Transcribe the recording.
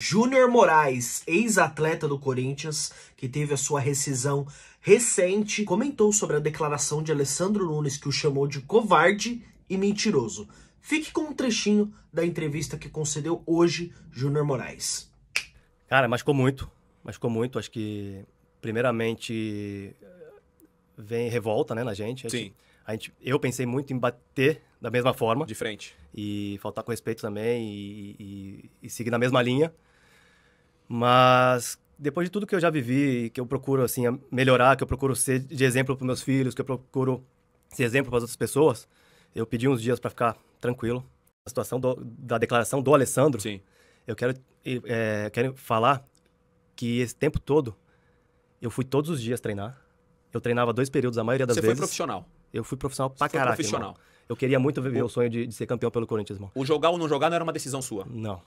Júnior Moraes, ex-atleta do Corinthians, que teve a sua rescisão recente, comentou sobre a declaração de Alessandro Nunes que o chamou de covarde e mentiroso. Fique com um trechinho da entrevista que concedeu hoje Júnior Moraes. Cara, machucou muito, machucou muito. Acho que, primeiramente, vem revolta né, na gente. gente Sim. A gente, eu pensei muito em bater da mesma forma. De frente. E faltar com respeito também e, e, e seguir na mesma linha. Mas depois de tudo que eu já vivi, que eu procuro assim melhorar, que eu procuro ser de exemplo para meus filhos, que eu procuro ser exemplo para as outras pessoas, eu pedi uns dias para ficar tranquilo. A situação do, da declaração do Alessandro, Sim. eu quero, é, quero falar que esse tempo todo eu fui todos os dias treinar. Eu treinava dois períodos, a maioria das Você vezes. Você foi profissional? Eu fui profissional para caralho profissional. Irmão. Eu queria muito viver o, o sonho de, de, ser campeão pelo Corinthians, irmão. O jogar ou não jogar não era uma decisão sua? Não.